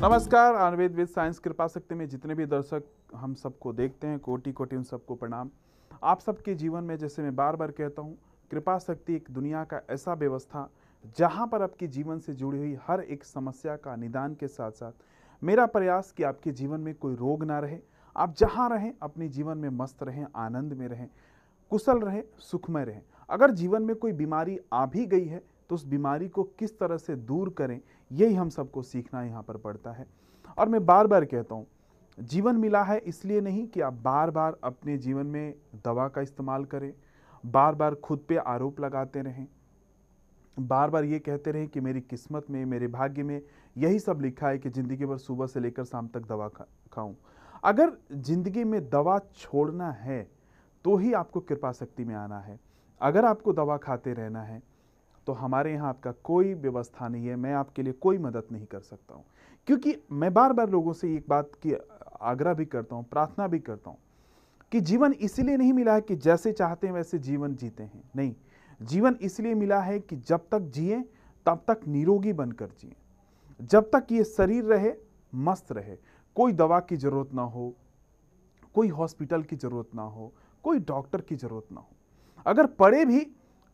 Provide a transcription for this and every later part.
नमस्कार Ayurveda with science कृपा शक्ति में जितने भी दर्शक हम सबको देखते हैं कोटि कोटि उन सबको प्रणाम आप सबके जीवन में जैसे मैं बार बार कहता हूँ कृपा शक्ति एक दुनिया का ऐसा व्यवस्था जहाँ पर आपके जीवन से जुड़ी हुई हर एक समस्या का निदान के साथ साथ मेरा प्रयास कि आपके जीवन में कोई रोग ना रहे आप जहाँ रहें अपने जीवन में मस्त रहें आनंद में रहें कुशल रहें सुखमय रहें अगर जीवन में कोई बीमारी आ भी गई है तो उस बीमारी को किस तरह से दूर करें यही हम सबको सीखना यहाँ पर पड़ता है और मैं बार बार कहता हूँ जीवन मिला है इसलिए नहीं कि आप बार बार अपने जीवन में दवा का इस्तेमाल करें बार बार खुद पे आरोप लगाते रहें बार बार ये कहते रहें कि मेरी किस्मत में मेरे भाग्य में यही सब लिखा है कि ज़िंदगी भर सुबह से लेकर शाम तक दवा खा खाऊँ अगर ज़िंदगी में दवा छोड़ना है तो ही आपको कृपा शक्ति में आना है अगर आपको दवा खाते रहना है तो हमारे यहाँ आपका कोई व्यवस्था नहीं है मैं आपके लिए कोई मदद नहीं कर सकता हूँ क्योंकि मैं बार बार लोगों से एक बात की आग्रह भी करता हूँ प्रार्थना भी करता हूँ कि जीवन इसलिए नहीं मिला है कि जैसे चाहते हैं वैसे जीवन जीते हैं नहीं जीवन इसलिए मिला है कि जब तक जिए तब तक निरोगी बनकर जिए जब तक ये शरीर रहे मस्त रहे कोई दवा की ज़रूरत ना हो कोई हॉस्पिटल की ज़रूरत ना हो कोई डॉक्टर की ज़रूरत ना हो अगर पड़े भी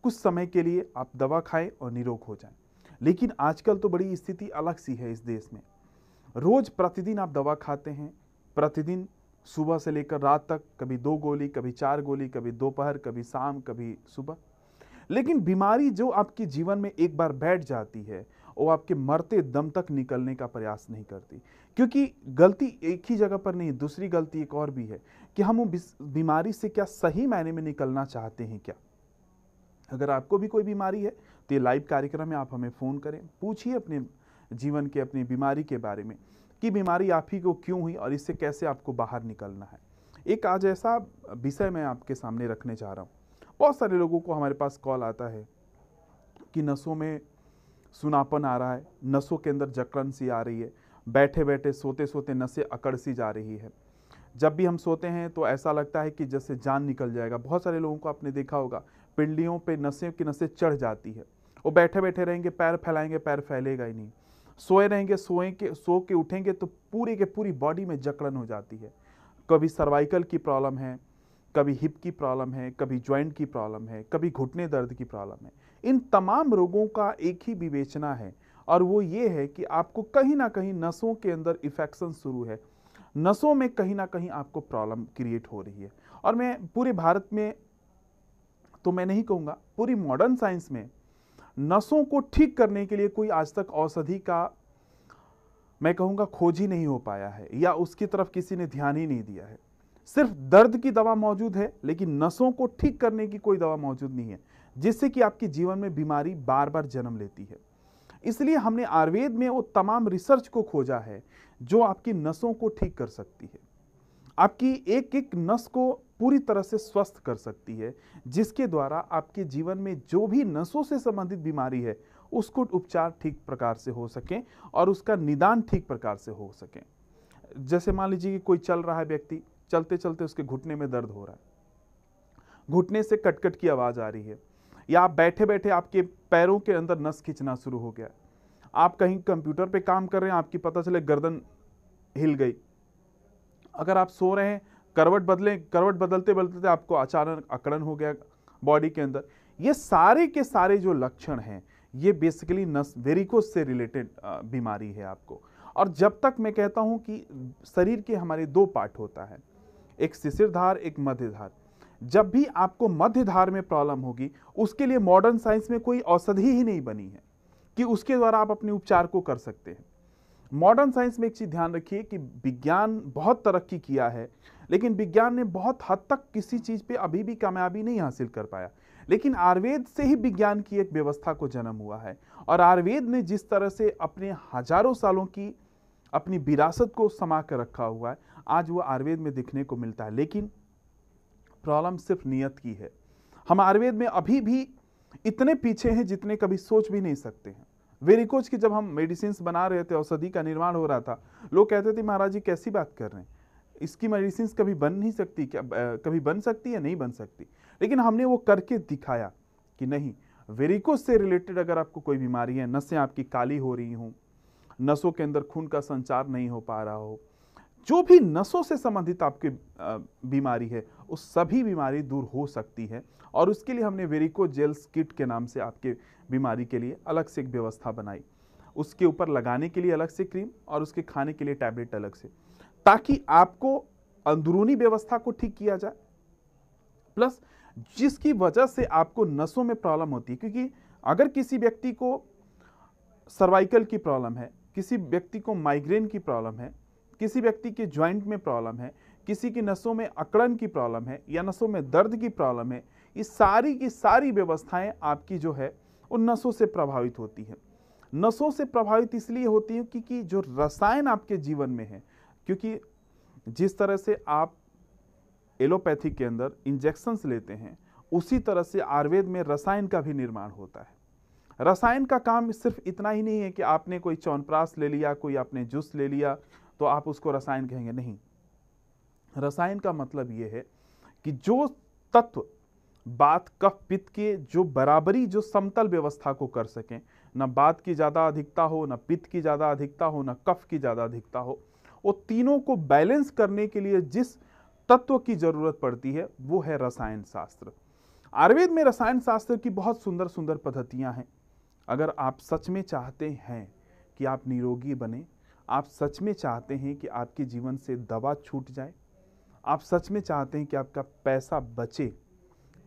कुछ समय के लिए आप दवा खाएं और निरोग हो जाएं लेकिन आजकल तो बड़ी स्थिति अलग सी है इस देश में रोज़ प्रतिदिन आप दवा खाते हैं प्रतिदिन सुबह से लेकर रात तक कभी दो गोली कभी चार गोली कभी दोपहर कभी शाम कभी सुबह लेकिन बीमारी जो आपके जीवन में एक बार बैठ जाती है वो आपके मरते दम तक निकलने का प्रयास नहीं करती क्योंकि गलती एक ही जगह पर नहीं दूसरी गलती एक और भी है कि हम बीमारी से क्या सही मायने में निकलना चाहते हैं क्या अगर आपको भी कोई बीमारी है तो ये लाइव कार्यक्रम में आप हमें फ़ोन करें पूछिए अपने जीवन के अपनी बीमारी के बारे में कि बीमारी आप ही को क्यों हुई और इससे कैसे आपको बाहर निकलना है एक आज ऐसा विषय मैं आपके सामने रखने जा रहा हूँ बहुत सारे लोगों को हमारे पास कॉल आता है कि नसों में सुनापन आ रहा है नसों के अंदर जकड़न सी आ रही है बैठे बैठे सोते सोते नसें अकड़ सी जा रही है जब भी हम सोते हैं तो ऐसा लगता है कि जैसे जान निकल जाएगा बहुत सारे लोगों को आपने देखा होगा पिंडियों पे नसें की नसें चढ़ जाती है वो बैठे बैठे रहेंगे पैर फैलाएंगे पैर फैलेगा ही नहीं सोए रहेंगे सोए के सो के उठेंगे तो पूरी के पूरी बॉडी में जकड़न हो जाती है कभी सर्वाइकल की प्रॉब्लम है कभी हिप की प्रॉब्लम है कभी ज्वाइंट की प्रॉब्लम है कभी घुटने दर्द की प्रॉब्लम है इन तमाम रोगों का एक ही विवेचना है और वो ये है कि आपको कहीं ना कहीं नसों के अंदर इफेक्शन शुरू है नसों में कहीं ना कहीं आपको प्रॉब्लम क्रिएट हो रही है और मैं पूरे भारत में तो मैं नहीं कहूँगा पूरी मॉडर्न साइंस में नसों को ठीक करने के लिए कोई आज तक औषधि का मैं कहूँगा खोज ही नहीं हो पाया है या उसकी तरफ किसी ने ध्यान ही नहीं दिया है सिर्फ दर्द की दवा मौजूद है लेकिन नसों को ठीक करने की कोई दवा मौजूद नहीं है जिससे कि आपके जीवन में बीमारी बार बार जन्म लेती है इसलिए हमने आयुर्वेद में वो तमाम रिसर्च को खोजा है जो आपकी नसों को ठीक कर सकती है आपकी एक एक नस को पूरी तरह से स्वस्थ कर सकती है जिसके द्वारा आपके जीवन में जो भी नसों से संबंधित बीमारी है उसको उपचार ठीक प्रकार से हो सके और उसका निदान ठीक प्रकार से हो सके जैसे मान लीजिए कि कोई चल रहा है व्यक्ति चलते चलते उसके घुटने में दर्द हो रहा है घुटने से कटकट की आवाज़ आ रही है या आप बैठे बैठे आपके पैरों के अंदर नस खींचना शुरू हो गया आप कहीं कंप्यूटर पे काम कर रहे हैं आपकी पता चले गर्दन हिल गई अगर आप सो रहे हैं करवट बदलें करवट बदलते बदलते आपको अचानक अकड़न हो गया बॉडी के अंदर ये सारे के सारे जो लक्षण हैं ये बेसिकली नस वेरिकोस से रिलेटेड बीमारी है आपको और जब तक मैं कहता हूँ कि शरीर के हमारे दो पार्ट होता है एक शिशिरधार एक मध्यधार जब भी आपको मध्यधार में प्रॉब्लम होगी उसके लिए मॉडर्न साइंस में कोई औषधि ही नहीं बनी है कि उसके द्वारा आप अपने उपचार को कर सकते हैं मॉडर्न साइंस में एक चीज़ ध्यान रखिए कि विज्ञान बहुत तरक्की किया है लेकिन विज्ञान ने बहुत हद तक किसी चीज़ पे अभी भी कामयाबी नहीं हासिल कर पाया लेकिन आयुर्वेद से ही विज्ञान की एक व्यवस्था को जन्म हुआ है और आयुर्वेद ने जिस तरह से अपने हजारों सालों की अपनी विरासत को समा कर रखा हुआ है आज वो आयुर्वेद में दिखने को मिलता है लेकिन प्रॉब्लम सिर्फ नियत की है हम आयुर्वेद में अभी भी इतने पीछे हैं जितने कभी सोच भी नहीं सकते हैं वेरिकोज की जब हम मेडिसिन बना रहे थे औषधि का निर्माण हो रहा था लोग कहते थे महाराज जी कैसी बात कर रहे हैं इसकी मेडिसिन कभी बन नहीं सकती क्या कभी बन सकती या नहीं बन सकती लेकिन हमने वो करके दिखाया कि नहीं वेरिकोज से रिलेटेड अगर आपको कोई बीमारी है नसें आपकी काली हो रही हों नसों के अंदर खून का संचार नहीं हो पा रहा हो जो भी नसों से संबंधित आपकी बीमारी है उस सभी बीमारी दूर हो सकती है और उसके लिए हमने वेरिको जेल्स किट के नाम से आपके बीमारी के लिए अलग से एक व्यवस्था बनाई उसके ऊपर लगाने के लिए अलग से क्रीम और उसके खाने के लिए टैबलेट अलग से ताकि आपको अंदरूनी व्यवस्था को ठीक किया जाए प्लस जिसकी वजह से आपको नसों में प्रॉब्लम होती है क्योंकि अगर किसी व्यक्ति को सर्वाइकल की प्रॉब्लम है किसी व्यक्ति को माइग्रेन की प्रॉब्लम है किसी व्यक्ति के ज्वाइंट में प्रॉब्लम है किसी की नसों में अकड़न की प्रॉब्लम है या नसों में दर्द की प्रॉब्लम है ये सारी की सारी व्यवस्थाएं आपकी जो है उन नसों से प्रभावित होती है नसों से प्रभावित इसलिए होती है क्योंकि जो रसायन आपके जीवन में है क्योंकि जिस तरह से आप एलोपैथी के अंदर इंजेक्शंस लेते हैं उसी तरह से आयुर्वेद में रसायन का भी निर्माण होता है रसायन का काम सिर्फ इतना ही नहीं है कि आपने कोई चौनप्रास ले लिया कोई आपने जूस ले लिया तो आप उसको रसायन कहेंगे नहीं रसायन का मतलब ये है कि जो तत्व बात कफ पित्त के जो बराबरी जो समतल व्यवस्था को कर सकें ना बात की ज़्यादा अधिकता हो ना पित्त की ज़्यादा अधिकता हो ना कफ की ज़्यादा अधिकता हो वो तीनों को बैलेंस करने के लिए जिस तत्व की जरूरत पड़ती है वो है रसायन शास्त्र आयुर्वेद में रसायन शास्त्र की बहुत सुंदर सुंदर पद्धतियाँ हैं अगर आप सच में चाहते हैं कि आप निरोगी बने आप सच में चाहते हैं कि आपके जीवन से दवा छूट जाए आप सच में चाहते हैं कि आपका पैसा बचे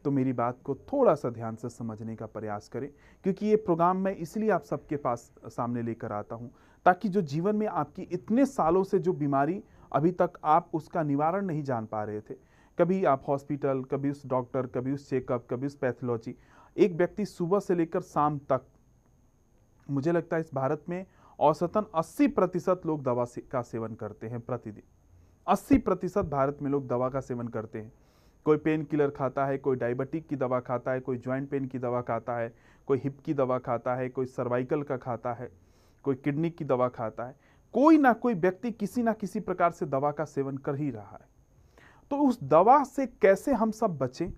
तो मेरी बात को थोड़ा सा ध्यान से समझने का प्रयास करें क्योंकि ये प्रोग्राम मैं इसलिए आप सबके पास सामने लेकर आता हूँ ताकि जो जीवन में आपकी इतने सालों से जो बीमारी अभी तक आप उसका निवारण नहीं जान पा रहे थे कभी आप हॉस्पिटल कभी उस डॉक्टर कभी उस चेकअप कभी उस पैथोलॉजी एक व्यक्ति सुबह से लेकर शाम तक मुझे लगता है इस भारत में औसतन 80 प्रतिशत लोग दवा से, का सेवन करते हैं प्रतिदिन 80 प्रतिशत भारत में लोग दवा का सेवन करते हैं कोई पेन किलर खाता है कोई डायबिटिक की दवा खाता है कोई ज्वाइंट पेन की दवा खाता है कोई हिप की दवा खाता है कोई सर्वाइकल का खाता है कोई किडनी की दवा खाता है कोई ना कोई व्यक्ति किसी ना किसी प्रकार से दवा का सेवन कर ही रहा है तो उस दवा से कैसे हम सब बचें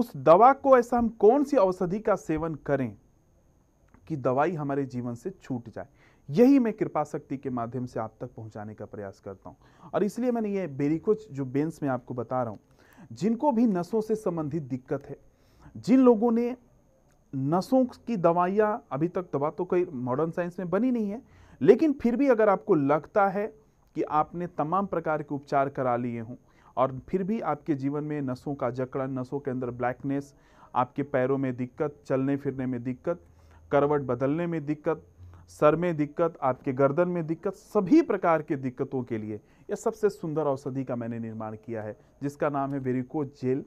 उस दवा को ऐसा हम कौन सी औषधि का सेवन करें कि दवाई हमारे जीवन से छूट जाए यही मैं कृपा शक्ति के माध्यम से आप तक पहुंचाने का प्रयास करता हूं और इसलिए मैंने ये बेरिकोच जो बेंस में आपको बता रहा हूं जिनको भी नसों से संबंधित दिक्कत है जिन लोगों ने नसों की दवाइयाँ अभी तक दवा तो कई मॉडर्न साइंस में बनी नहीं है लेकिन फिर भी अगर आपको लगता है कि आपने तमाम प्रकार के उपचार करा लिए हों और फिर भी आपके जीवन में नसों का जकड़न नसों के अंदर ब्लैकनेस आपके पैरों में दिक्कत चलने फिरने में दिक्कत करवट बदलने में दिक्कत सर में दिक्कत आपके गर्दन में दिक्कत सभी प्रकार के दिक्कतों के लिए यह सबसे सुंदर औषधि का मैंने निर्माण किया है जिसका नाम है वेरिको जेल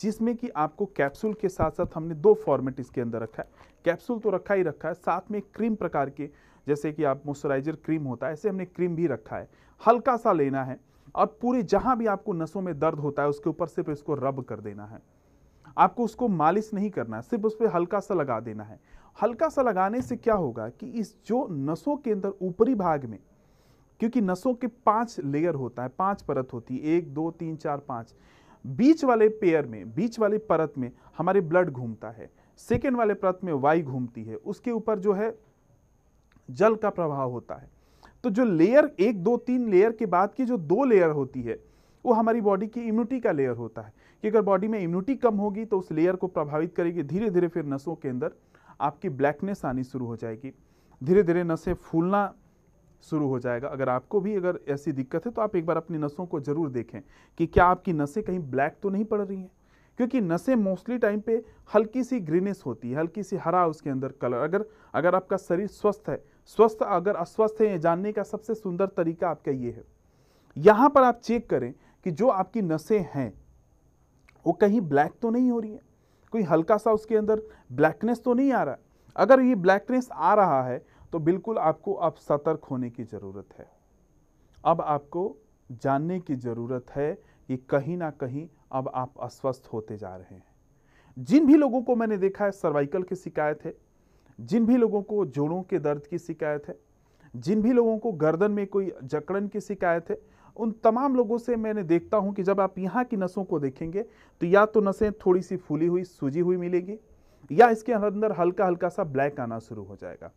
जिसमें कि आपको कैप्सूल के साथ साथ हमने दो फॉर्मेट इसके अंदर रखा है कैप्सूल तो रखा ही रखा है साथ में क्रीम प्रकार के जैसे कि आप मॉइस्चराइजर क्रीम होता है ऐसे हमने क्रीम भी रखा है हल्का सा लेना है और पूरे जहाँ भी आपको नसों में दर्द होता है उसके ऊपर सिर्फ इसको रब कर देना है आपको उसको मालिश नहीं करना है सिर्फ उस पर हल्का सा लगा देना है हल्का सा लगाने से क्या होगा कि इस जो नसों के अंदर ऊपरी भाग में क्योंकि नसों के पांच लेयर होता है पांच परत होती है एक दो तीन चार पांच बीच वाले पेयर में बीच वाले परत में हमारे ब्लड घूमता है सेकेंड वाले परत में वाई घूमती है उसके ऊपर जो है जल का प्रभाव होता है तो जो लेयर एक दो तीन लेयर के बाद की जो दो लेयर होती है वो हमारी बॉडी की इम्यूनिटी का लेयर होता है कि अगर बॉडी में इम्यूनिटी कम होगी तो उस लेयर को प्रभावित करेगी धीरे धीरे फिर नसों के अंदर आपकी ब्लैकनेस आनी शुरू हो जाएगी धीरे धीरे नसें फूलना शुरू हो जाएगा अगर आपको भी अगर ऐसी दिक्कत है तो आप एक बार अपनी नसों को ज़रूर देखें कि क्या आपकी नसें कहीं ब्लैक तो नहीं पड़ रही हैं क्योंकि नसें मोस्टली टाइम पे हल्की सी ग्रीनेस होती है हल्की सी हरा उसके अंदर कलर अगर अगर आपका शरीर स्वस्थ है स्वस्थ अगर अस्वस्थ है ये जानने का सबसे सुंदर तरीका आपका ये है यहाँ पर आप चेक करें कि जो आपकी नसें हैं वो कहीं ब्लैक तो नहीं हो रही है कोई हल्का सा उसके अंदर ब्लैकनेस तो नहीं आ रहा अगर ये ब्लैकनेस आ रहा है तो बिल्कुल आपको अब सतर्क होने की ज़रूरत है अब आपको जानने की ज़रूरत है कि कहीं ना कहीं अब आप अस्वस्थ होते जा रहे हैं जिन भी लोगों को मैंने देखा है सर्वाइकल की शिकायत है जिन भी लोगों को जोड़ों के दर्द की शिकायत है जिन भी लोगों को गर्दन में कोई जकड़न की शिकायत है उन तमाम लोगों से मैंने देखता हूँ कि जब आप यहाँ की नसों को देखेंगे तो या तो नसें थोड़ी सी फूली हुई सूजी हुई मिलेगी या इसके अंदर हल्का हल्का सा ब्लैक आना शुरू हो जाएगा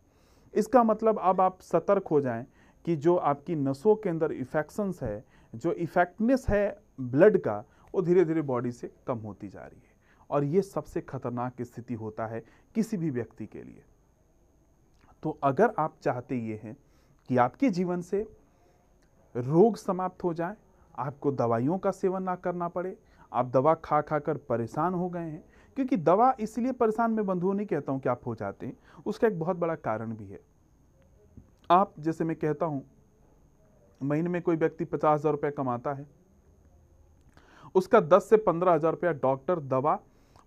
इसका मतलब अब आप सतर्क हो जाएं कि जो आपकी नसों के अंदर इफेक्शंस है जो इफेक्टनेस है ब्लड का वो धीरे धीरे बॉडी से कम होती जा रही है और ये सबसे खतरनाक स्थिति होता है किसी भी व्यक्ति के लिए तो अगर आप चाहते ये हैं कि आपके जीवन से रोग समाप्त हो जाए आपको दवाइयों का सेवन ना करना पड़े आप दवा खा खा कर परेशान हो गए हैं क्योंकि दवा इसलिए परेशान मैं बंधुओं नहीं कहता हूँ कि आप हो जाते हैं उसका एक बहुत बड़ा कारण भी है आप जैसे मैं कहता हूँ महीने में कोई व्यक्ति पचास हज़ार रुपया कमाता है उसका दस से पंद्रह हज़ार रुपया डॉक्टर दवा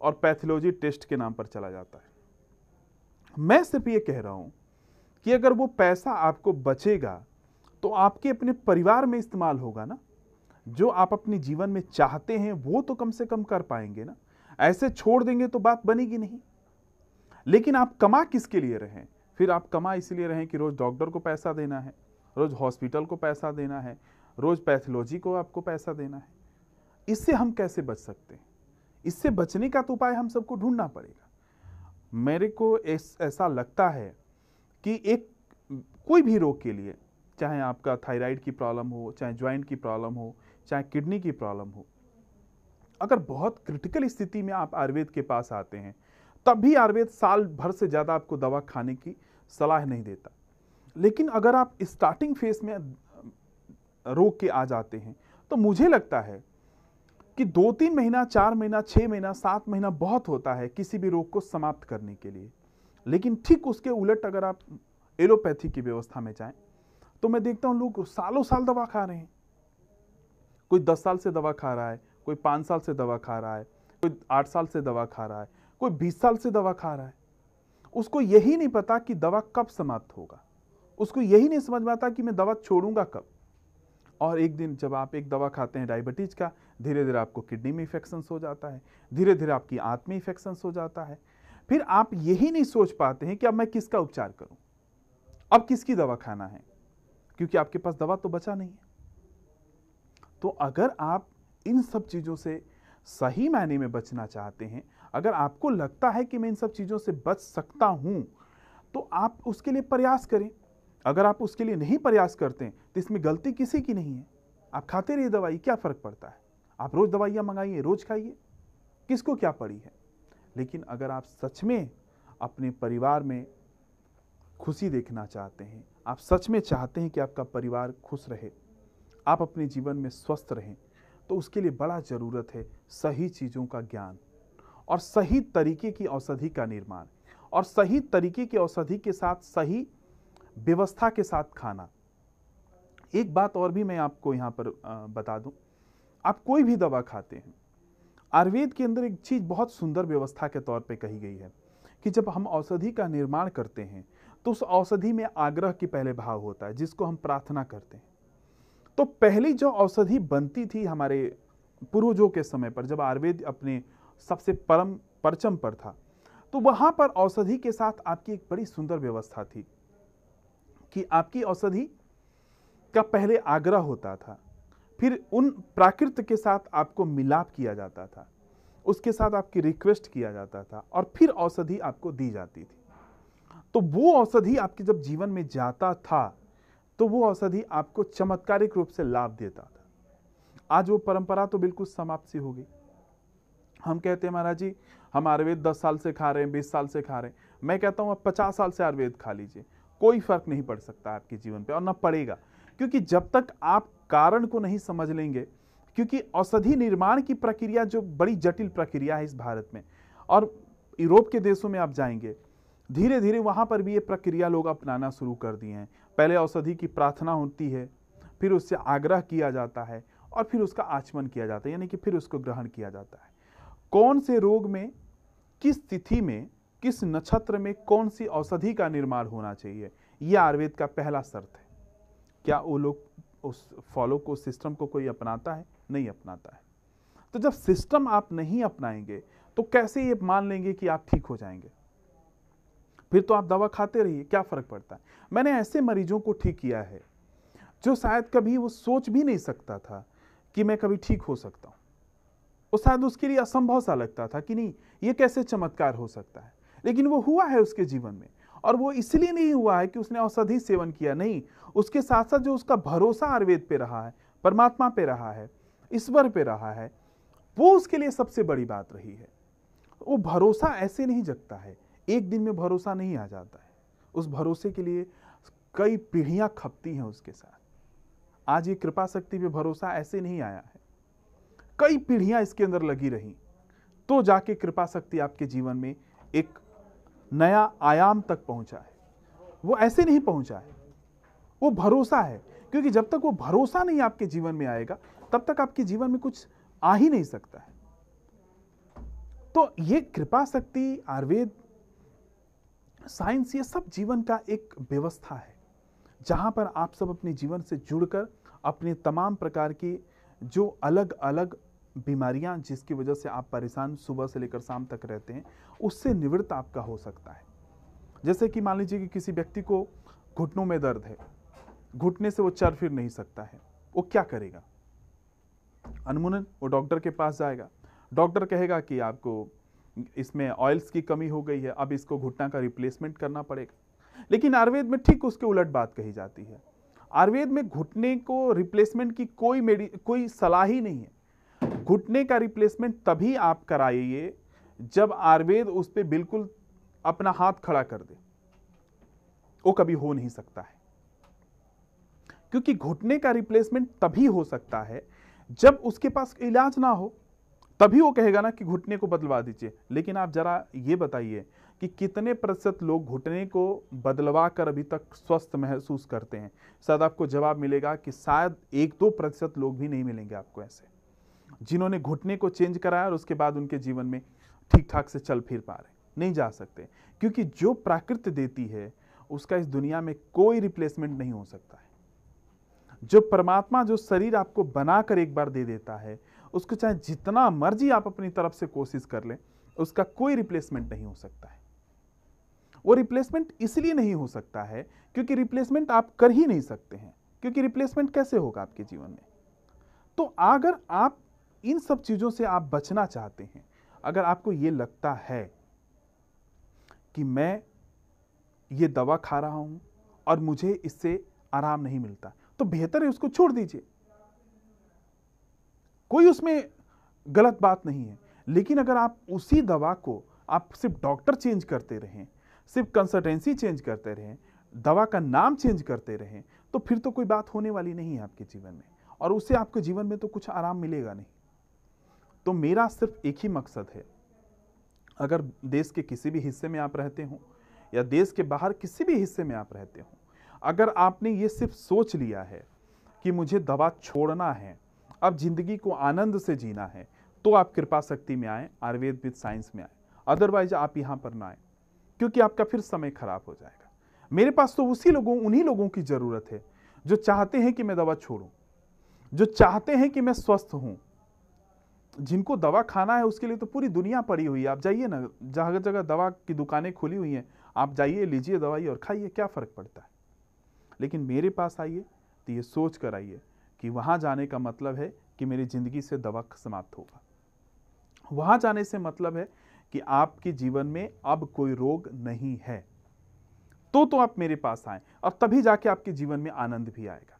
और पैथोलॉजी टेस्ट के नाम पर चला जाता है मैं सिर्फ ये कह रहा हूं कि अगर वो पैसा आपको बचेगा तो आपके अपने परिवार में इस्तेमाल होगा ना जो आप अपने जीवन में चाहते हैं वो तो कम से कम कर पाएंगे ना ऐसे छोड़ देंगे तो बात बनेगी नहीं लेकिन आप कमा किसके लिए रहें फिर आप कमा इसलिए रहें कि रोज़ डॉक्टर को पैसा देना है रोज़ हॉस्पिटल को पैसा देना है रोज़ पैथोलॉजी को आपको पैसा देना है इससे हम कैसे बच सकते हैं इससे बचने का तो उपाय हम सबको ढूंढना पड़ेगा मेरे को ऐसा लगता है कि एक कोई भी रोग के लिए चाहे आपका थायराइड की प्रॉब्लम हो चाहे ज्वाइंट की प्रॉब्लम हो चाहे किडनी की प्रॉब्लम हो अगर बहुत क्रिटिकल स्थिति में आप आयुर्वेद के पास आते हैं तब भी आयुर्वेद साल भर से ज़्यादा आपको दवा खाने की सलाह नहीं देता लेकिन अगर आप स्टार्टिंग फेज में रोग के आ जाते हैं तो मुझे लगता है कि दो तीन महीना चार महीना छः महीना सात महीना बहुत होता है किसी भी रोग को समाप्त करने के लिए लेकिन ठीक उसके उलट अगर आप एलोपैथी की व्यवस्था में जाएं तो मैं देखता हूँ लोग सालों साल दवा खा रहे हैं कोई दस साल से दवा खा रहा है कोई पाँच साल से दवा खा रहा है कोई आठ साल से दवा खा रहा है कोई बीस साल से दवा खा रहा है उसको यही नहीं पता कि दवा कब समाप्त होगा उसको यही नहीं समझ में आता कि मैं दवा छोड़ूंगा कब और एक दिन जब आप एक दवा खाते हैं डायबिटीज़ का धीरे धीरे आपको किडनी में इफेक्शन हो जाता है धीरे धीरे आपकी आंत में इफेक्शन हो जाता है फिर आप यही नहीं सोच पाते हैं कि अब मैं किसका उपचार करूं अब किसकी दवा खाना है क्योंकि आपके पास दवा तो बचा नहीं है तो अगर आप इन सब चीज़ों से सही मायने में बचना चाहते हैं अगर आपको लगता है कि मैं इन सब चीज़ों से बच सकता हूँ तो आप उसके लिए प्रयास करें अगर आप उसके लिए नहीं प्रयास करते तो इसमें गलती किसी की नहीं है आप खाते रहिए दवाई क्या फ़र्क पड़ता है आप रोज़ दवाइयाँ मंगाइए रोज़ खाइए किसको क्या पड़ी है लेकिन अगर आप सच में अपने परिवार में खुशी देखना चाहते हैं आप सच में चाहते हैं कि आपका परिवार खुश रहे आप अपने जीवन में स्वस्थ रहें तो उसके लिए बड़ा ज़रूरत है सही चीज़ों का ज्ञान और सही तरीके की औषधि का निर्माण और सही तरीके की औषधि के साथ सही व्यवस्था के साथ खाना एक बात और भी मैं आपको यहाँ पर बता दूँ आप कोई भी दवा खाते हैं आयुर्वेद के अंदर एक चीज़ बहुत सुंदर व्यवस्था के तौर पे कही गई है कि जब हम औषधि का निर्माण करते हैं तो उस औषधि में आग्रह की पहले भाव होता है जिसको हम प्रार्थना करते हैं तो पहली जो औषधि बनती थी हमारे पूर्वजों के समय पर जब आयुर्वेद अपने सबसे परम परचम पर था तो वहाँ पर औषधि के साथ आपकी एक बड़ी सुंदर व्यवस्था थी कि आपकी औषधि का पहले आग्रह होता था फिर उन प्राकृत के साथ आपको मिलाप किया जाता था उसके साथ आपकी रिक्वेस्ट किया जाता था और फिर औषधि आपको दी जाती थी तो वो औषधि आपके जब जीवन में जाता था तो वो औषधि आपको चमत्कारिक रूप से लाभ देता था आज वो परंपरा तो बिल्कुल समाप्त सी हो गई हम कहते हैं महाराज जी हम आयुर्वेद दस साल से खा रहे हैं बीस साल से खा रहे हैं मैं कहता हूँ आप पचास साल से आयुर्वेद खा लीजिए कोई फर्क नहीं पड़ सकता आपके जीवन पे और ना पड़ेगा क्योंकि जब तक आप कारण को नहीं समझ लेंगे क्योंकि औषधि निर्माण की प्रक्रिया जो बड़ी जटिल प्रक्रिया है इस भारत में और यूरोप के देशों में आप जाएंगे धीरे धीरे वहाँ पर भी ये प्रक्रिया लोग अपनाना शुरू कर दिए हैं पहले औषधि की प्रार्थना होती है फिर उससे आग्रह किया जाता है और फिर उसका आचमन किया जाता है यानी कि फिर उसको ग्रहण किया जाता है कौन से रोग में किस तिथि में किस नक्षत्र में कौन सी औषधि का निर्माण होना चाहिए यह आयुर्वेद का पहला शर्त है क्या वो लोग उस फॉलो को सिस्टम को कोई अपनाता है नहीं अपनाता है तो जब सिस्टम आप नहीं अपनाएंगे तो कैसे ये मान लेंगे कि आप ठीक हो जाएंगे फिर तो आप दवा खाते रहिए क्या फ़र्क पड़ता है मैंने ऐसे मरीजों को ठीक किया है जो शायद कभी वो सोच भी नहीं सकता था कि मैं कभी ठीक हो सकता हूँ वो शायद उसके लिए असंभव सा लगता था कि नहीं ये कैसे चमत्कार हो सकता है लेकिन वो हुआ है उसके जीवन में और वो इसलिए नहीं हुआ है कि उसने औषधि सेवन किया नहीं उसके साथ साथ जो उसका भरोसा आयुर्वेद पे रहा है परमात्मा पे रहा है ईश्वर पे रहा है वो उसके लिए सबसे बड़ी बात रही है वो भरोसा ऐसे नहीं जगता है एक दिन में भरोसा नहीं आ जाता है उस भरोसे के लिए कई पीढ़ियां खपती हैं उसके साथ आज ये कृपा शक्ति पे भरोसा ऐसे नहीं आया है कई पीढ़ियां इसके अंदर लगी रही तो जाके कृपा शक्ति आपके जीवन में एक नया आयाम तक पहुंचा है वो ऐसे नहीं पहुंचा है वो भरोसा है क्योंकि जब तक वो भरोसा नहीं आपके जीवन में आएगा तब तक आपके जीवन में कुछ आ ही नहीं सकता है तो ये कृपा शक्ति आयुर्वेद साइंस ये सब जीवन का एक व्यवस्था है जहाँ पर आप सब अपने जीवन से जुड़कर अपने तमाम प्रकार की जो अलग अलग बीमारियाँ जिसकी वजह से आप परेशान सुबह से लेकर शाम तक रहते हैं उससे निवृत्त आपका हो सकता है जैसे कि मान लीजिए कि किसी व्यक्ति को घुटनों में दर्द है घुटने से वो चर फिर नहीं सकता है वो क्या करेगा अनमुनन वो डॉक्टर के पास जाएगा डॉक्टर कहेगा कि आपको इसमें ऑयल्स की कमी हो गई है अब इसको घुटना का रिप्लेसमेंट करना पड़ेगा लेकिन आयुर्वेद में ठीक उसके उलट बात कही जाती है आयुर्वेद में घुटने को रिप्लेसमेंट की कोई मेडि कोई सलाह ही नहीं है घुटने का रिप्लेसमेंट तभी आप कराइए जब आयुर्वेद उस पर बिल्कुल अपना हाथ खड़ा कर दे वो कभी हो नहीं सकता है क्योंकि घुटने का रिप्लेसमेंट तभी हो सकता है जब उसके पास इलाज ना हो तभी वो कहेगा ना कि घुटने को बदलवा दीजिए लेकिन आप जरा ये बताइए कि कितने प्रतिशत लोग घुटने को बदलवा कर अभी तक स्वस्थ महसूस करते हैं शायद आपको जवाब मिलेगा कि शायद एक दो प्रतिशत लोग भी नहीं मिलेंगे आपको ऐसे जिन्होंने घुटने को चेंज कराया और उसके बाद उनके जीवन में ठीक ठाक से चल फिर पा रहे नहीं जा सकते क्योंकि जो प्राकृत देती है उसका इस दुनिया में कोई रिप्लेसमेंट नहीं हो सकता है जो परमात्मा जो शरीर आपको बनाकर एक बार दे देता है उसको चाहे जितना मर्जी आप अपनी तरफ से कोशिश कर लें उसका कोई रिप्लेसमेंट नहीं हो सकता है वो रिप्लेसमेंट इसलिए नहीं हो सकता है क्योंकि रिप्लेसमेंट आप कर ही नहीं सकते हैं क्योंकि रिप्लेसमेंट कैसे होगा आपके जीवन में तो अगर आप इन सब चीज़ों से आप बचना चाहते हैं अगर आपको ये लगता है कि मैं ये दवा खा रहा हूं और मुझे इससे आराम नहीं मिलता तो बेहतर है उसको छोड़ दीजिए कोई उसमें गलत बात नहीं है लेकिन अगर आप उसी दवा को आप सिर्फ डॉक्टर चेंज करते रहें सिर्फ कंसल्टेंसी चेंज करते रहें दवा का नाम चेंज करते रहें तो फिर तो कोई बात होने वाली नहीं है आपके जीवन में और उससे आपके जीवन में तो कुछ आराम मिलेगा नहीं तो मेरा सिर्फ एक ही मकसद है अगर देश के किसी भी हिस्से में आप रहते हों या देश के बाहर किसी भी हिस्से में आप रहते हों अगर आपने ये सिर्फ सोच लिया है कि मुझे दवा छोड़ना है अब जिंदगी को आनंद से जीना है तो आप कृपा शक्ति में आए आयुर्वेद विद साइंस में आए अदरवाइज आप यहां पर ना आए क्योंकि आपका फिर समय खराब हो जाएगा मेरे पास तो उसी लोगों उन्हीं लोगों की ज़रूरत है जो चाहते हैं कि मैं दवा छोड़ू जो चाहते हैं कि मैं स्वस्थ हूं जिनको दवा खाना है उसके लिए तो पूरी दुनिया पड़ी हुई है आप जाइए ना जगह जगह दवा की दुकानें खुली हुई हैं आप जाइए लीजिए दवाई और खाइए क्या फ़र्क पड़ता है लेकिन मेरे पास आइए तो ये सोच कर आइए कि वहाँ जाने का मतलब है कि मेरी ज़िंदगी से दबक समाप्त होगा वहाँ जाने से मतलब है कि आपके जीवन में अब कोई रोग नहीं है तो तो आप मेरे पास आए और तभी जाके आपके जीवन में आनंद भी आएगा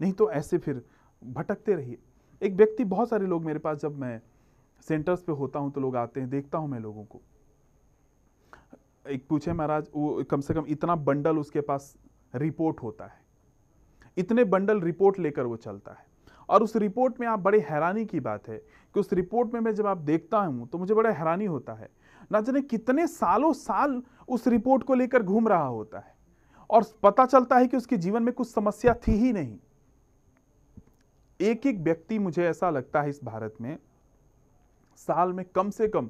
नहीं तो ऐसे फिर भटकते रहिए एक व्यक्ति बहुत सारे लोग मेरे पास जब मैं सेंटर्स पे होता हूँ तो लोग आते हैं देखता हूँ मैं लोगों को एक पूछे महाराज वो कम से कम इतना बंडल उसके पास रिपोर्ट होता है इतने बंडल रिपोर्ट लेकर वो चलता है और उस रिपोर्ट में आप बड़े हैरानी की बात है कि उस रिपोर्ट में मैं जब आप देखता हूँ तो मुझे बड़ा हैरानी होता है ना जाने कितने सालों साल उस रिपोर्ट को लेकर घूम रहा होता है और पता चलता है कि उसके जीवन में कुछ समस्या थी ही नहीं एक एक व्यक्ति मुझे ऐसा लगता है इस भारत में साल में कम से कम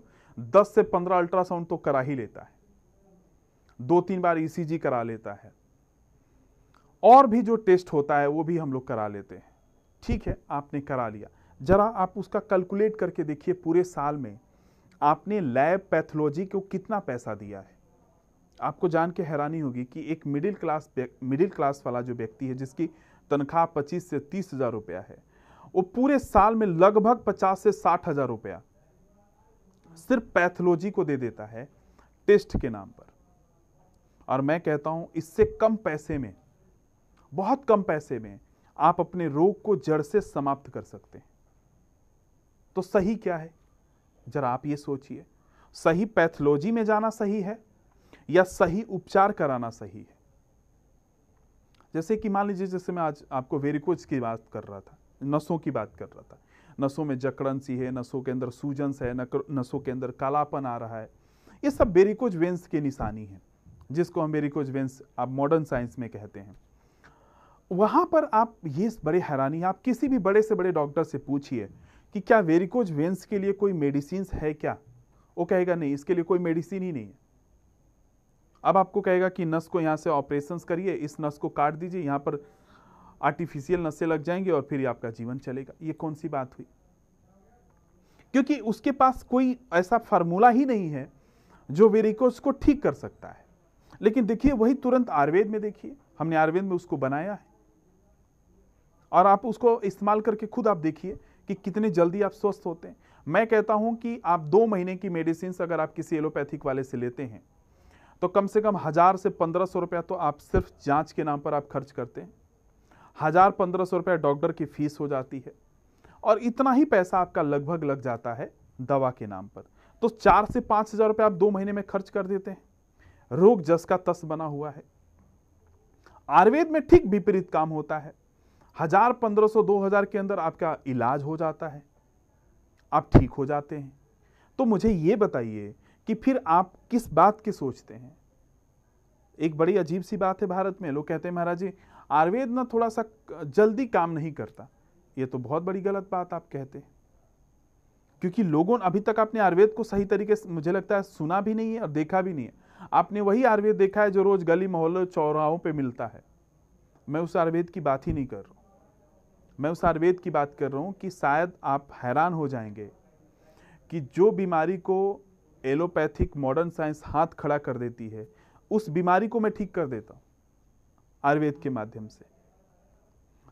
10 से 15 अल्ट्रासाउंड तो करा ही लेता है दो तीन बार ईसीजी e करा लेता है और भी जो टेस्ट होता है वो भी हम लोग करा लेते हैं ठीक है आपने करा लिया ज़रा आप उसका कैलकुलेट करके देखिए पूरे साल में आपने लैब पैथोलॉजी को कितना पैसा दिया है आपको जान के हैरानी होगी कि एक मिडिल क्लास मिडिल क्लास वाला जो व्यक्ति है जिसकी तनख्वाह पच्चीस से तीस हज़ार रुपया है वो पूरे साल में लगभग पचास से साठ हज़ार रुपया सिर्फ पैथोलॉजी को दे देता है टेस्ट के नाम पर और मैं कहता हूं इससे कम पैसे में बहुत कम पैसे में आप अपने रोग को जड़ से समाप्त कर सकते हैं तो सही क्या है जरा आप ये सोचिए सही पैथोलॉजी में जाना सही है या सही उपचार कराना सही है जैसे कि मान लीजिए जैसे मैं आज आपको वेरिकोज की बात कर रहा था नसों की बात कर रहा था नसों में जकड़न सी है नसों के अंदर सूजन है नसों के अंदर कालापन आ रहा है ये सब वेरिकोज वेंस की निशानी है जिसको हम वेरिकोज वेंस आप मॉडर्न साइंस में कहते हैं वहाँ पर आप ये बड़े हैरानी आप किसी भी बड़े से बड़े डॉक्टर से पूछिए कि क्या वेरिकोज वेंस के लिए कोई मेडिसिन है क्या वो कहेगा नहीं इसके लिए कोई मेडिसिन ही नहीं है अब आपको कहेगा कि नस को यहाँ से ऑपरेशन करिए इस नस को काट दीजिए यहाँ पर आर्टिफिशियल नसें लग जाएंगे और फिर आपका जीवन चलेगा ये कौन सी बात हुई क्योंकि उसके पास कोई ऐसा फार्मूला ही नहीं है जो वेरिकोज को ठीक कर सकता है लेकिन देखिए वही तुरंत आयुर्वेद में देखिए हमने आयुर्वेद में उसको बनाया है और आप उसको इस्तेमाल करके खुद आप देखिए कि कितने जल्दी आप स्वस्थ होते हैं मैं कहता हूं कि आप दो महीने की मेडिसिन अगर आप किसी एलोपैथिक वाले से लेते हैं तो कम से कम हज़ार से पंद्रह सौ रुपया तो आप सिर्फ जांच के नाम पर आप खर्च करते हैं हज़ार पंद्रह सौ रुपया डॉक्टर की फ़ीस हो जाती है और इतना ही पैसा आपका लगभग लग जाता है दवा के नाम पर तो चार से पांच हज़ार रुपया आप दो महीने में खर्च कर देते हैं रोग जस का तस बना हुआ है आयुर्वेद में ठीक विपरीत काम होता है हजार पंद्रह सौ दो हजार के अंदर आपका इलाज हो जाता है आप ठीक हो जाते हैं तो मुझे ये बताइए कि फिर आप किस बात के सोचते हैं एक बड़ी अजीब सी बात है भारत में लोग कहते हैं महाराज जी आयुर्वेद ना थोड़ा सा जल्दी काम नहीं करता ये तो बहुत बड़ी गलत बात आप कहते हैं क्योंकि लोगों अभी तक आपने आयुर्वेद को सही तरीके से मुझे लगता है सुना भी नहीं है और देखा भी नहीं है आपने वही आयुर्वेद देखा है जो रोज गली मोहल्ले चौराहों पर मिलता है मैं उस आयुर्वेद की बात ही नहीं कर रहा मैं उस आयुर्वेद की बात कर रहा हूँ कि शायद आप हैरान हो जाएंगे कि जो बीमारी को एलोपैथिक मॉडर्न साइंस हाथ खड़ा कर देती है उस बीमारी को मैं ठीक कर देता हूँ आयुर्वेद के माध्यम से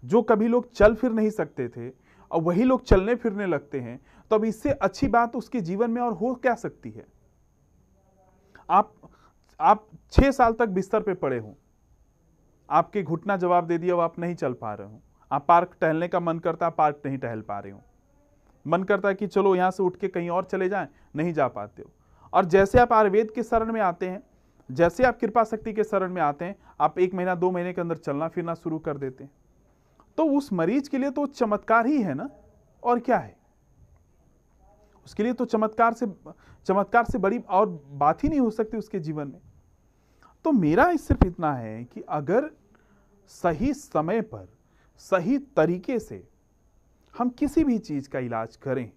जो कभी लोग चल फिर नहीं सकते थे और वही लोग चलने फिरने लगते हैं तो अब इससे अच्छी बात उसके जीवन में और हो क्या सकती है आप आप छः साल तक बिस्तर पे पड़े हों आपके घुटना जवाब दे दिया और आप नहीं चल पा रहे हों आप पार्क टहलने का मन करता पार्क नहीं टहल पा रहे हो मन करता है कि चलो यहाँ से उठ के कहीं और चले जाएं नहीं जा पाते हो और जैसे आप आयुर्वेद के शरण में आते हैं जैसे आप कृपा शक्ति के शरण में आते हैं आप एक महीना दो महीने के अंदर चलना फिरना शुरू कर देते हैं तो उस मरीज के लिए तो चमत्कार ही है ना और क्या है उसके लिए तो चमत्कार से चमत्कार से बड़ी और बात ही नहीं हो सकती उसके जीवन में तो मेरा सिर्फ इतना है कि अगर सही समय पर सही तरीके से हम किसी भी चीज़ का इलाज करें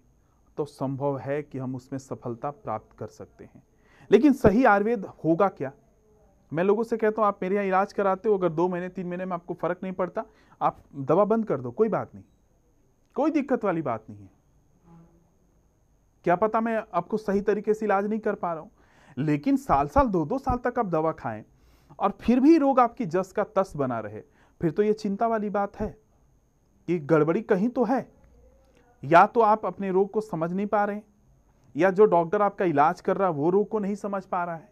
तो संभव है कि हम उसमें सफलता प्राप्त कर सकते हैं लेकिन सही आयुर्वेद होगा क्या मैं लोगों से कहता हूँ आप मेरे यहाँ इलाज कराते हो अगर दो महीने तीन महीने में आपको फ़र्क नहीं पड़ता आप दवा बंद कर दो कोई बात नहीं कोई दिक्कत वाली बात नहीं है क्या पता मैं आपको सही तरीके से इलाज नहीं कर पा रहा हूँ लेकिन साल साल दो दो साल तक आप दवा खाएं और फिर भी रोग आपकी जस का तस बना रहे फिर तो ये चिंता वाली बात है कि गड़बड़ी कहीं तो है या तो आप अपने रोग को समझ नहीं पा रहे हैं या जो डॉक्टर आपका इलाज कर रहा है वो रोग को नहीं समझ पा रहा है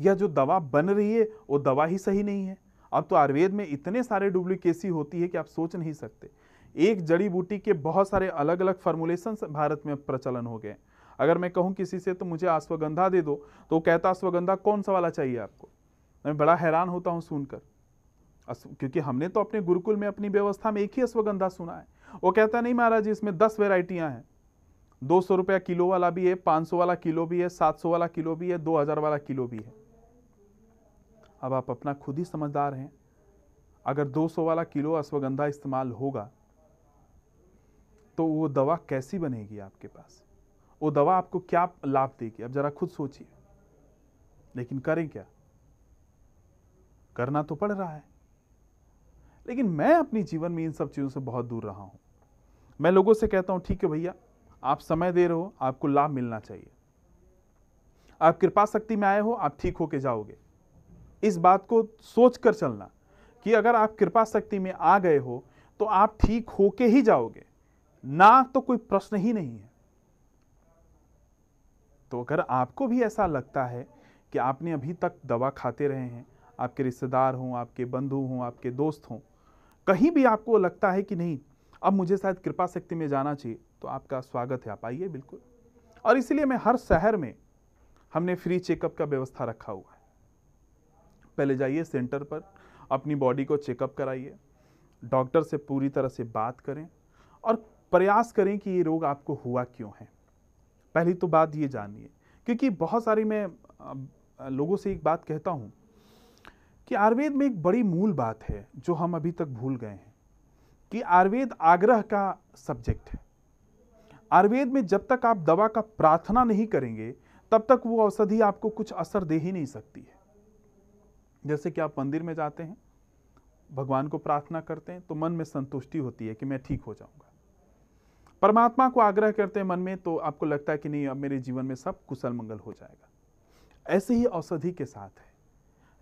या जो दवा बन रही है वो दवा ही सही नहीं है अब तो आयुर्वेद में इतने सारे डुप्लीकेसी होती है कि आप सोच नहीं सकते एक जड़ी बूटी के बहुत सारे अलग अलग फॉर्मुलेशन भारत में प्रचलन हो गए अगर मैं कहूँ किसी से तो मुझे अश्वगंधा दे दो तो कहता अश्वगंधा कौन सा वाला चाहिए आपको मैं बड़ा हैरान होता हूँ सुनकर क्योंकि हमने तो अपने गुरुकुल में अपनी व्यवस्था में एक ही अश्वगंधा सुना है वो कहता नहीं महाराज इसमें दस वेराइटियाँ हैं दो सौ रुपया किलो वाला भी है पाँच सौ वाला किलो भी है सात सौ वाला किलो भी है दो हज़ार वाला किलो भी है अब आप अपना खुद ही समझदार हैं अगर दो सौ वाला किलो अश्वगंधा इस्तेमाल होगा तो वो दवा कैसी बनेगी आपके पास वो दवा आपको क्या लाभ देगी अब जरा खुद सोचिए लेकिन करें क्या करना तो पड़ रहा है लेकिन मैं अपनी जीवन में इन सब चीज़ों से बहुत दूर रहा हूँ मैं लोगों से कहता हूँ ठीक है भैया आप समय दे रहे हो आपको लाभ मिलना चाहिए आप कृपा शक्ति में आए हो आप ठीक होके जाओगे इस बात को सोच कर चलना कि अगर आप कृपा शक्ति में आ गए हो तो आप ठीक होके ही जाओगे ना तो कोई प्रश्न ही नहीं है तो अगर आपको भी ऐसा लगता है कि आपने अभी तक दवा खाते रहे हैं आपके रिश्तेदार हों आपके बंधु हों आपके दोस्त हों कहीं भी आपको लगता है कि नहीं अब मुझे शायद कृपा शक्ति में जाना चाहिए तो आपका स्वागत है आप आइए बिल्कुल और इसीलिए मैं हर शहर में हमने फ्री चेकअप का व्यवस्था रखा हुआ है पहले जाइए सेंटर पर अपनी बॉडी को चेकअप कराइए डॉक्टर से पूरी तरह से बात करें और प्रयास करें कि ये रोग आपको हुआ क्यों है पहली तो बात ये जानिए क्योंकि बहुत सारी मैं लोगों से एक बात कहता हूँ कि आयुर्वेद में एक बड़ी मूल बात है जो हम अभी तक भूल गए हैं कि आयुर्वेद आग्रह का सब्जेक्ट है आयुर्वेद में जब तक आप दवा का प्रार्थना नहीं करेंगे तब तक वो औषधि आपको कुछ असर दे ही नहीं सकती है जैसे कि आप मंदिर में जाते हैं भगवान को प्रार्थना करते हैं तो मन में संतुष्टि होती है कि मैं ठीक हो जाऊंगा परमात्मा को आग्रह करते हैं मन में तो आपको लगता है कि नहीं अब मेरे जीवन में सब कुशल मंगल हो जाएगा ऐसे ही औषधि के साथ है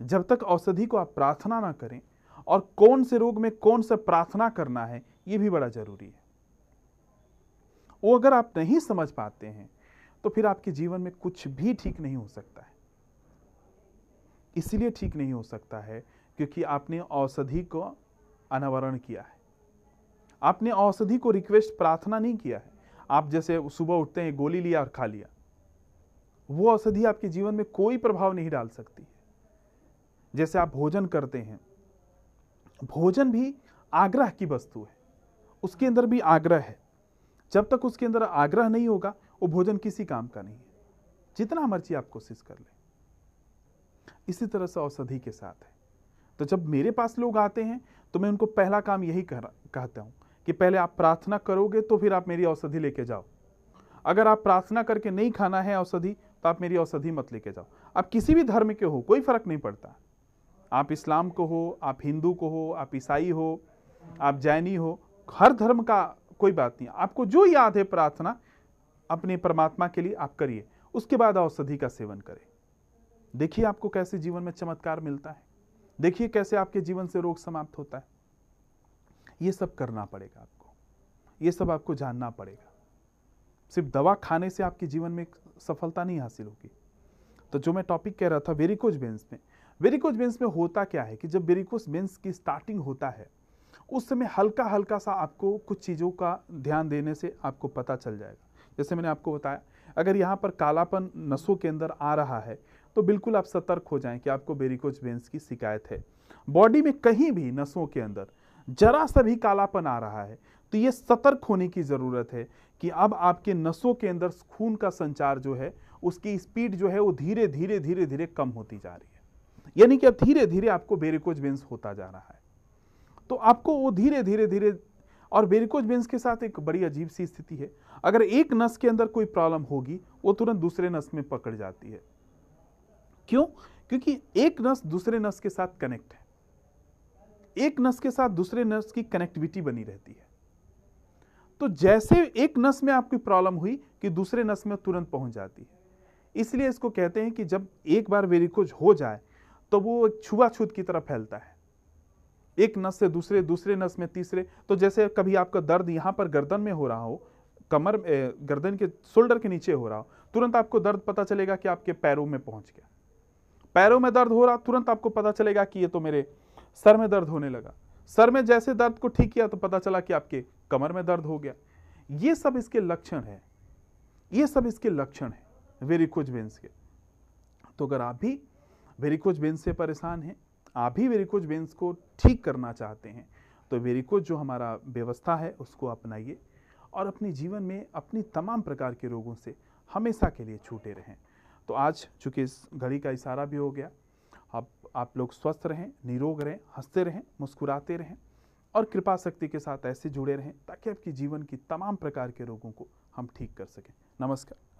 जब तक औषधि को आप प्रार्थना ना करें और कौन से रोग में कौन सा प्रार्थना करना है ये भी बड़ा जरूरी है वो अगर आप नहीं समझ पाते हैं तो फिर आपके जीवन में कुछ भी ठीक नहीं हो सकता है इसलिए ठीक नहीं हो सकता है क्योंकि आपने औषधि को अनावरण किया है आपने औषधि को रिक्वेस्ट प्रार्थना नहीं किया है आप जैसे सुबह उठते हैं गोली लिया और खा लिया वो औषधि आपके जीवन में कोई प्रभाव नहीं डाल सकती जैसे आप भोजन करते हैं भोजन भी आग्रह की वस्तु है उसके अंदर भी आग्रह है जब तक उसके अंदर आग्रह नहीं होगा वो भोजन किसी काम का नहीं है जितना मर्जी आप कोशिश कर लें इसी तरह से औषधि के साथ है तो जब मेरे पास लोग आते हैं तो मैं उनको पहला काम यही कह कहता हूँ कि पहले आप प्रार्थना करोगे तो फिर आप मेरी औषधि लेके जाओ अगर आप प्रार्थना करके नहीं खाना है औषधि तो आप मेरी औषधि मत लेके जाओ आप किसी भी धर्म के हो कोई फर्क नहीं पड़ता आप इस्लाम को हो आप हिंदू को हो आप ईसाई हो आप जैनी हो हर धर्म का कोई बात नहीं आपको जो याद है प्रार्थना अपने परमात्मा के लिए आप करिए उसके बाद औषधि का सेवन करें देखिए आपको कैसे जीवन में चमत्कार मिलता है देखिए कैसे आपके जीवन से रोग समाप्त होता है ये सब करना पड़ेगा आपको ये सब आपको जानना पड़ेगा सिर्फ दवा खाने से आपके जीवन में सफलता नहीं हासिल होगी तो जो मैं टॉपिक कह रहा था वेरी कुछ बेंस में वेरिकोज वेंस में होता क्या है कि जब वेरिकोज वेंस की स्टार्टिंग होता है उस समय हल्का हल्का सा आपको कुछ चीज़ों का ध्यान देने से आपको पता चल जाएगा जैसे मैंने आपको बताया अगर यहाँ पर कालापन नसों के अंदर आ रहा है तो बिल्कुल आप सतर्क हो जाएं कि आपको बेरिकोज वेंस की शिकायत है बॉडी में कहीं भी नसों के अंदर जरा सा भी कालापन आ रहा है तो ये सतर्क होने की ज़रूरत है कि अब आपके नसों के अंदर खून का संचार जो है उसकी स्पीड जो है वो धीरे धीरे धीरे धीरे कम होती जा रही है यानी कि अब धीरे धीरे आपको बेरिकोज वेंस होता जा रहा है तो आपको वो धीरे धीरे धीरे और बेरिकोज वेंस के साथ एक बड़ी अजीब सी स्थिति है अगर एक नस के अंदर कोई प्रॉब्लम होगी वो तुरंत दूसरे नस में पकड़ जाती है क्यों क्योंकि एक नस दूसरे नस के साथ कनेक्ट है एक नस के साथ दूसरे नस की कनेक्टिविटी बनी रहती है तो जैसे एक नस में आपकी प्रॉब्लम हुई कि दूसरे नस में तुरंत पहुंच जाती है इसलिए इसको कहते हैं कि जब एक बार वेरिकोज हो जाए तो वो एक छुआछूत की तरह फैलता है एक नस से दूसरे दूसरे नस में तीसरे तो जैसे कभी आपका दर्द यहाँ पर गर्दन में हो रहा हो कमर गर्दन के शोल्डर के नीचे हो रहा हो तुरंत आपको दर्द पता चलेगा कि आपके पैरों में पहुंच गया पैरों में दर्द हो रहा तुरंत आपको पता चलेगा कि ये तो मेरे सर में दर्द होने लगा सर में जैसे दर्द को ठीक किया तो पता चला कि आपके कमर में दर्द हो गया ये सब इसके लक्षण है ये सब इसके लक्षण है वेरिकोज वेंस के तो अगर आप भी वेरिकोज वेंस से परेशान हैं आप भी वेरिकोज वेंस को ठीक करना चाहते हैं तो वेरिकोज जो हमारा व्यवस्था है उसको अपनाइए और अपने जीवन में अपनी तमाम प्रकार के रोगों से हमेशा के लिए छूटे रहें तो आज चूँकि इस घड़ी का इशारा भी हो गया आप आप लोग स्वस्थ रहें निरोग रहें हंसते रहें मुस्कुराते रहें और कृपा शक्ति के साथ ऐसे जुड़े रहें ताकि आपके जीवन की तमाम प्रकार के रोगों को हम ठीक कर सकें नमस्कार